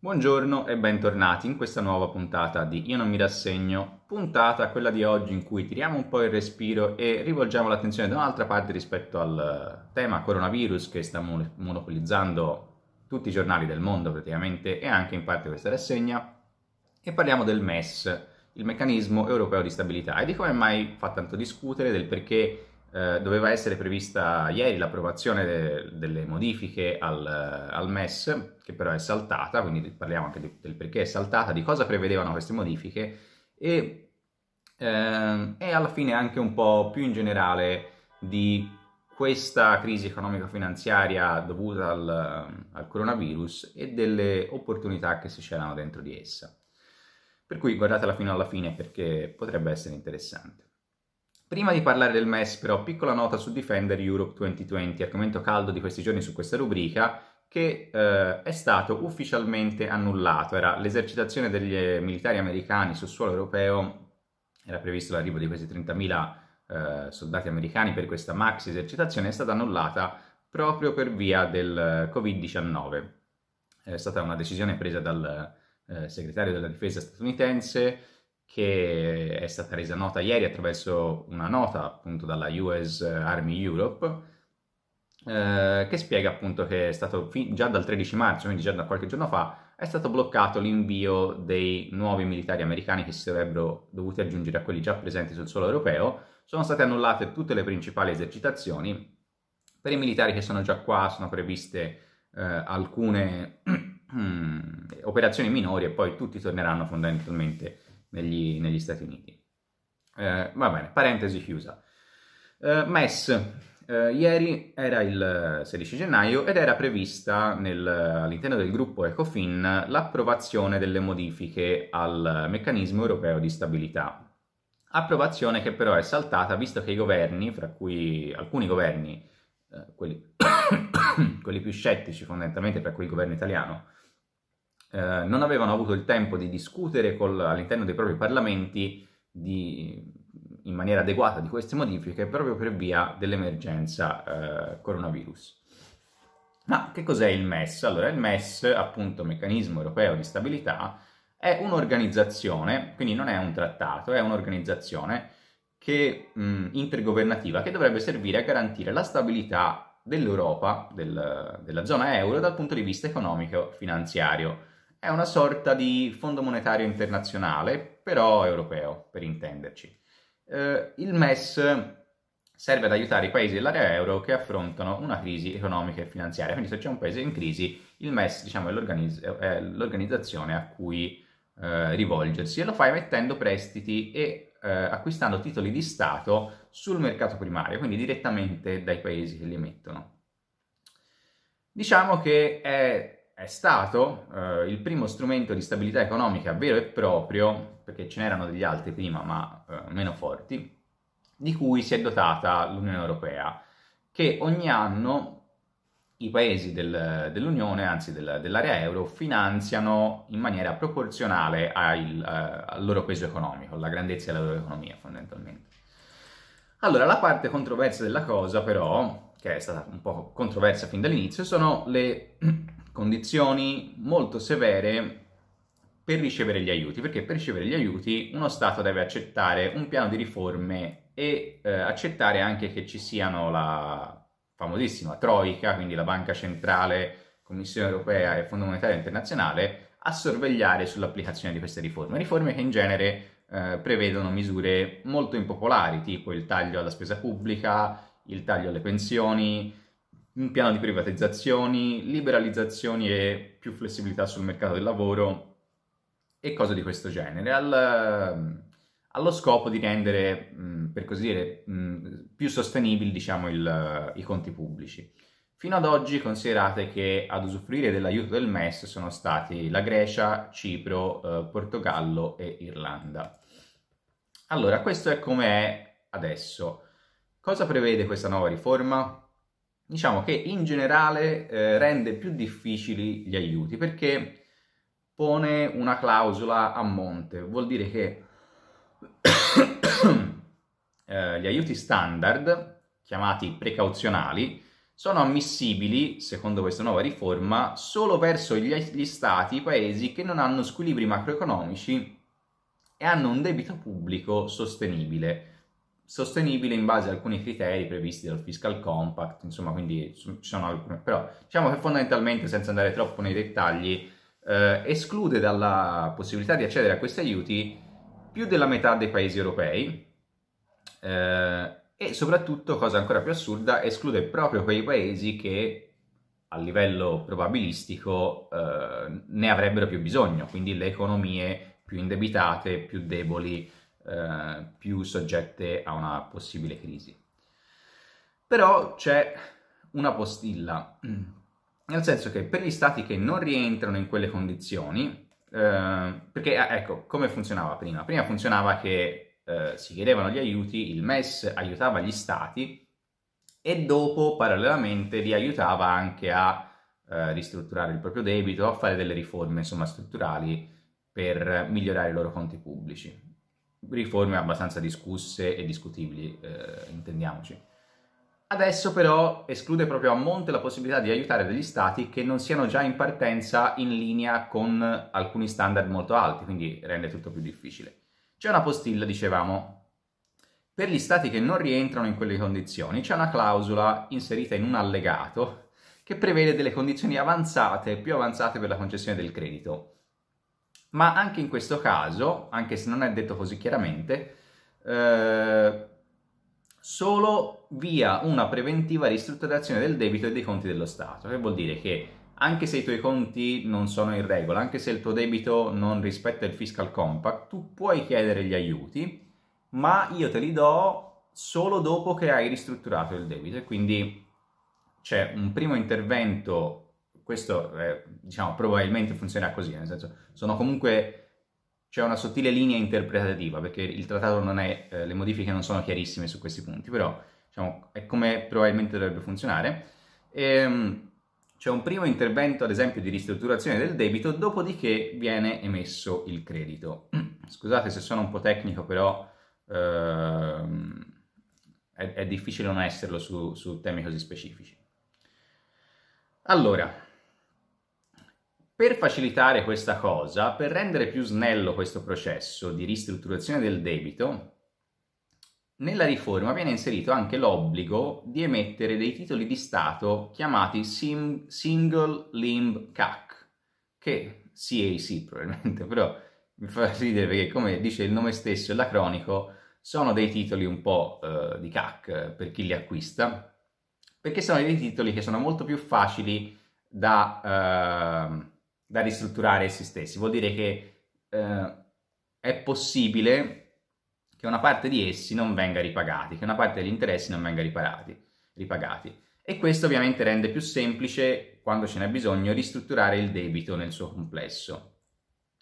Buongiorno e bentornati in questa nuova puntata di Io non mi rassegno, puntata quella di oggi in cui tiriamo un po' il respiro e rivolgiamo l'attenzione da un'altra parte rispetto al tema coronavirus che sta monopolizzando tutti i giornali del mondo praticamente e anche in parte questa rassegna e parliamo del MES, il meccanismo europeo di stabilità e di come mai fa tanto discutere, del perché eh, doveva essere prevista ieri l'approvazione de- delle modifiche al, al, MES, che però è saltata, quindi parliamo anche di, del perché è saltata, di cosa prevedevano queste modifiche e, eh, e alla fine anche un po' più in generale di questa crisi economico-finanziaria dovuta al, al, coronavirus e delle opportunità che si c'erano dentro di essa. Per cui guardatela fino alla fine perché potrebbe essere interessante. Prima di parlare del MES, però, piccola nota su Defender Europe 2020, argomento caldo di questi giorni su questa rubrica, che eh, è stato ufficialmente annullato. Era l'esercitazione degli eh, militari americani sul suolo europeo, era previsto l'arrivo di questi 30.000 eh, soldati americani per questa max esercitazione, è stata annullata proprio per via del eh, Covid-19. È stata una decisione presa dal eh, segretario della difesa statunitense che è stata resa nota ieri attraverso una nota appunto dalla US Army Europe eh, che spiega appunto che è stato fin- già dal 13 marzo, quindi già da qualche giorno fa, è stato bloccato l'invio dei nuovi militari americani che si sarebbero dovuti aggiungere a quelli già presenti sul suolo europeo. Sono state annullate tutte le principali esercitazioni. Per i militari che sono già qua sono previste eh, alcune operazioni minori e poi tutti torneranno fondamentalmente negli, negli Stati Uniti. Eh, va bene, parentesi chiusa. Eh, MES, eh, ieri era il 16 gennaio ed era prevista nel, all'interno del gruppo Ecofin l'approvazione delle modifiche al meccanismo europeo di stabilità. Approvazione che però è saltata visto che i governi, fra cui alcuni governi, eh, quelli, quelli più scettici fondamentalmente, fra cui il governo italiano, eh, non avevano avuto il tempo di discutere col, all'interno dei propri parlamenti di, in maniera adeguata di queste modifiche proprio per via dell'emergenza eh, coronavirus. Ma che cos'è il MES? Allora, il MES, appunto, Meccanismo Europeo di Stabilità, è un'organizzazione, quindi non è un trattato, è un'organizzazione che, mh, intergovernativa che dovrebbe servire a garantire la stabilità dell'Europa, del, della zona euro, dal punto di vista economico-finanziario. e è una sorta di fondo monetario internazionale, però europeo, per intenderci. Eh, il MES serve ad aiutare i paesi dell'area euro che affrontano una crisi economica e finanziaria. Quindi se c'è un paese in crisi, il MES diciamo, è, l'organiz- è, l'organizzazione a cui eh, rivolgersi e lo fai mettendo prestiti e eh, acquistando titoli di Stato sul mercato primario, quindi direttamente dai paesi che li emettono. Diciamo che è è stato eh, il primo strumento di stabilità economica vero e proprio, perché ce n'erano degli altri prima ma eh, meno forti, di cui si è dotata l'Unione Europea, che ogni anno i paesi del, dell'Unione, anzi del, dell'area euro, finanziano in maniera proporzionale al, eh, al loro peso economico, alla grandezza della loro economia fondamentalmente. Allora, la parte controversa della cosa però, che è stata un po' controversa fin dall'inizio, sono le condizioni molto severe per ricevere gli aiuti, perché per ricevere gli aiuti uno Stato deve accettare un piano di riforme e eh, accettare anche che ci siano la famosissima Troica, quindi la Banca Centrale, Commissione Europea e Fondo Monetario Internazionale, a sorvegliare sull'applicazione di queste riforme, riforme che in genere eh, prevedono misure molto impopolari, tipo il taglio alla spesa pubblica, il taglio alle pensioni, un piano di privatizzazioni, liberalizzazioni e più flessibilità sul mercato del lavoro e cose di questo genere, al, ehm, allo scopo di rendere, mm, per così dire, mm, più sostenibili diciamo, il, i conti pubblici. Fino ad oggi considerate che ad usufruire dell'aiuto del MES sono stati la Grecia, Cipro, eh, Portogallo e Irlanda. Allora, questo è come è adesso. Cosa prevede questa nuova riforma? diciamo che in generale eh, rende più difficili gli aiuti perché pone una clausola a monte, vuol dire che eh, gli aiuti standard, chiamati precauzionali, sono ammissibili, secondo questa nuova riforma, solo verso gli, gli stati, i paesi che non hanno squilibri macroeconomici e hanno un debito pubblico sostenibile sostenibile in base a alcuni criteri previsti dal fiscal compact, insomma, quindi ci sono alcune, però diciamo che fondamentalmente, senza andare troppo nei dettagli, eh, esclude dalla possibilità di accedere a questi aiuti più della metà dei paesi europei eh, e soprattutto, cosa ancora più assurda, esclude proprio quei paesi che a livello probabilistico eh, ne avrebbero più bisogno, quindi le economie più indebitate, più deboli eh, più soggette a una possibile crisi. Però c'è una postilla, nel senso che per gli stati che non rientrano in quelle condizioni, eh, perché ah, ecco come funzionava prima? Prima funzionava che eh, si chiedevano gli aiuti, il MES aiutava gli stati e dopo parallelamente li aiutava anche a eh, ristrutturare il proprio debito, a fare delle riforme insomma, strutturali per migliorare i loro conti pubblici riforme abbastanza discusse e discutibili, eh, intendiamoci. Adesso però esclude proprio a monte la possibilità di aiutare degli stati che non siano già in partenza in linea con alcuni standard molto alti, quindi rende tutto più difficile. C'è una postilla, dicevamo, per gli stati che non rientrano in quelle condizioni c'è una clausola inserita in un allegato che prevede delle condizioni avanzate, più avanzate per la concessione del credito ma anche in questo caso, anche se non è detto così chiaramente, eh, solo via una preventiva ristrutturazione del debito e dei conti dello Stato, che vuol dire che anche se i tuoi conti non sono in regola, anche se il tuo debito non rispetta il fiscal compact, tu puoi chiedere gli aiuti, ma io te li do solo dopo che hai ristrutturato il debito e quindi c'è un primo intervento questo eh, diciamo, probabilmente funziona così, nel senso sono comunque c'è una sottile linea interpretativa perché il trattato non è, eh, le modifiche non sono chiarissime su questi punti, però diciamo, è come probabilmente dovrebbe funzionare. E, ehm, c'è un primo intervento, ad esempio, di ristrutturazione del debito, dopodiché viene emesso il credito. Scusate se sono un po' tecnico, però ehm, è, è, difficile non esserlo su, su temi così specifici. Allora, per facilitare questa cosa, per rendere più snello questo processo di ristrutturazione del debito, nella riforma viene inserito anche l'obbligo di emettere dei titoli di Stato chiamati sim- Single Limb CAC, che CAC probabilmente, però mi fa ridere perché come dice il nome stesso, e l'acronico, sono dei titoli un po' eh, di CAC per chi li acquista, perché sono dei titoli che sono molto più facili da... Eh, da ristrutturare essi stessi. Vuol dire che eh, è possibile che una parte di essi non venga ripagati, che una parte degli interessi non venga riparati, ripagati. E questo ovviamente rende più semplice, quando ce n'è bisogno, ristrutturare il debito nel suo complesso.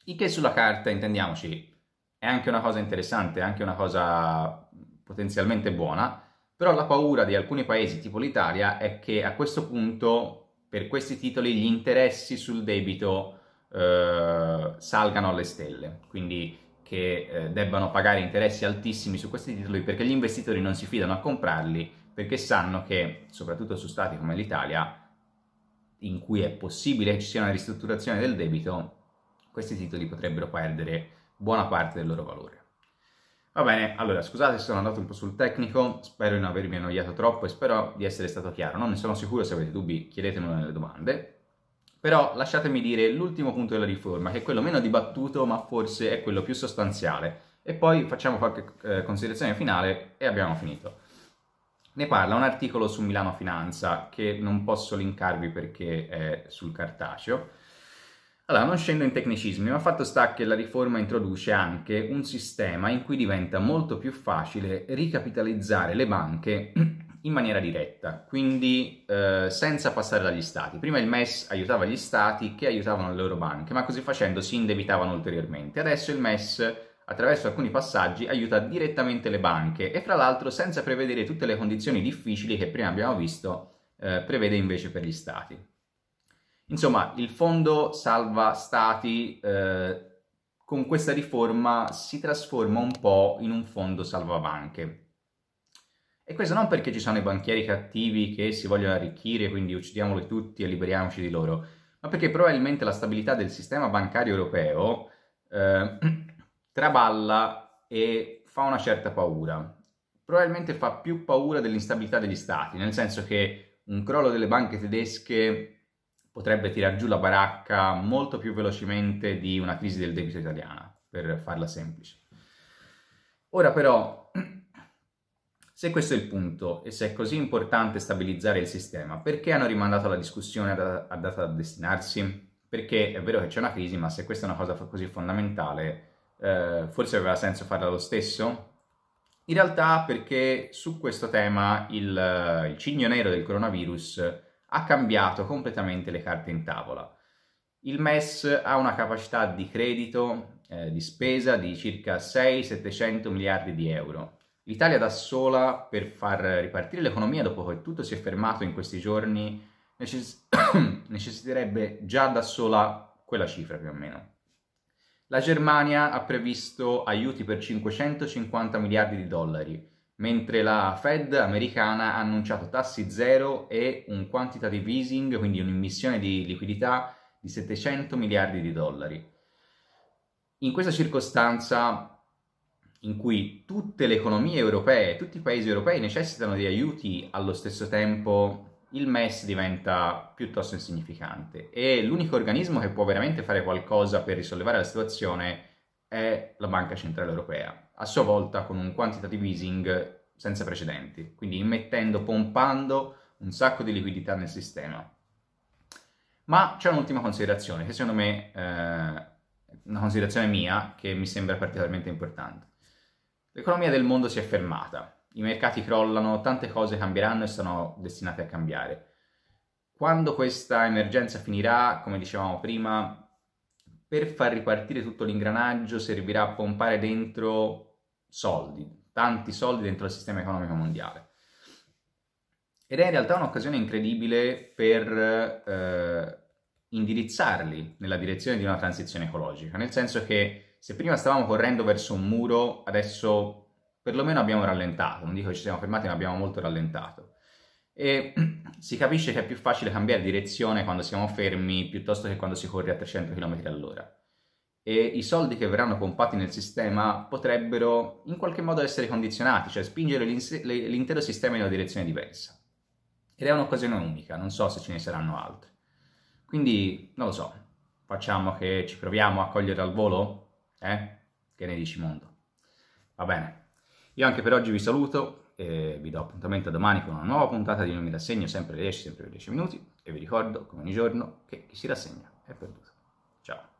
Il che sulla carta, intendiamoci, è anche una cosa interessante, è anche una cosa potenzialmente buona, però la paura di alcuni paesi tipo l'Italia è che a questo punto per questi titoli gli interessi sul debito eh, salgano alle stelle, quindi che eh, debbano pagare interessi altissimi su questi titoli perché gli investitori non si fidano a comprarli perché sanno che, soprattutto su stati come l'Italia, in cui è possibile che ci sia una ristrutturazione del debito, questi titoli potrebbero perdere buona parte del loro valore. Va bene, allora scusate se sono andato un po' sul tecnico, spero di non avervi annoiato troppo e spero di essere stato chiaro, non ne sono sicuro, se avete dubbi chiedetemelo nelle domande. Però lasciatemi dire l'ultimo punto della riforma, che è quello meno dibattuto ma forse è quello più sostanziale. E poi facciamo qualche eh, considerazione finale e abbiamo finito. Ne parla un articolo su Milano Finanza che non posso linkarvi perché è sul cartaceo, allora, non scendo in tecnicismi, ma fatto sta che la riforma introduce anche un sistema in cui diventa molto più facile ricapitalizzare le banche in maniera diretta, quindi eh, senza passare dagli stati. Prima il MES aiutava gli stati che aiutavano le loro banche, ma così facendo si indebitavano ulteriormente. Adesso il MES, attraverso alcuni passaggi, aiuta direttamente le banche e fra l'altro senza prevedere tutte le condizioni difficili che prima abbiamo visto, eh, prevede invece per gli stati. Insomma, il fondo salva stati eh, con questa riforma si trasforma un po' in un fondo salva banche. E questo non perché ci sono i banchieri cattivi che si vogliono arricchire, quindi uccidiamoli tutti e liberiamoci di loro, ma perché probabilmente la stabilità del sistema bancario europeo eh, traballa e fa una certa paura. Probabilmente fa più paura dell'instabilità degli stati, nel senso che un crollo delle banche tedesche potrebbe tirar giù la baracca molto più velocemente di una crisi del debito italiana, per farla semplice. Ora però, se questo è il punto e se è così importante stabilizzare il sistema, perché hanno rimandato la discussione a, a data da destinarsi? Perché è vero che c'è una crisi, ma se questa è una cosa così fondamentale, eh, forse aveva senso farla lo stesso? In realtà perché su questo tema il, il cigno nero del coronavirus ha cambiato completamente le carte in tavola. Il MES ha una capacità di credito, eh, di spesa di circa 6-700 miliardi di euro. L'Italia da sola per far ripartire l'economia dopo che tutto si è fermato in questi giorni necess- necessiterebbe già da sola quella cifra più o meno. La Germania ha previsto aiuti per 550 miliardi di dollari, mentre la Fed americana ha annunciato tassi zero e un quantitative easing, quindi un'immissione di liquidità di 700 miliardi di dollari. In questa circostanza in cui tutte le economie europee, tutti i paesi europei necessitano di aiuti allo stesso tempo, il MES diventa piuttosto insignificante e l'unico organismo che può veramente fare qualcosa per risollevare la situazione è la Banca Centrale Europea a sua volta con un quantitative easing senza precedenti, quindi immettendo, pompando un sacco di liquidità nel sistema. Ma c'è un'ultima considerazione, che secondo me eh, una considerazione mia che mi sembra particolarmente importante. L'economia del mondo si è fermata, i mercati crollano, tante cose cambieranno e sono destinate a cambiare. Quando questa emergenza finirà, come dicevamo prima, per far ripartire tutto l'ingranaggio servirà a pompare dentro soldi, tanti soldi dentro il sistema economico mondiale. Ed è in realtà un'occasione incredibile per eh, indirizzarli nella direzione di una transizione ecologica, nel senso che se prima stavamo correndo verso un muro, adesso perlomeno abbiamo rallentato, non dico che ci siamo fermati, ma abbiamo molto rallentato e si capisce che è più facile cambiare direzione quando siamo fermi piuttosto che quando si corre a 300 km all'ora e i soldi che verranno pompati nel sistema potrebbero in qualche modo essere condizionati, cioè spingere l'intero sistema in una direzione diversa. Ed è un'occasione unica, non so se ce ne saranno altre. Quindi, non lo so, facciamo che ci proviamo a cogliere al volo? Eh? Che ne dici mondo? Va bene. Io anche per oggi vi saluto, eh, vi do appuntamento domani con una nuova puntata di Non mi rassegno, sempre 10, sempre 10 minuti e vi ricordo, come ogni giorno, che chi si rassegna è perduto. Ciao!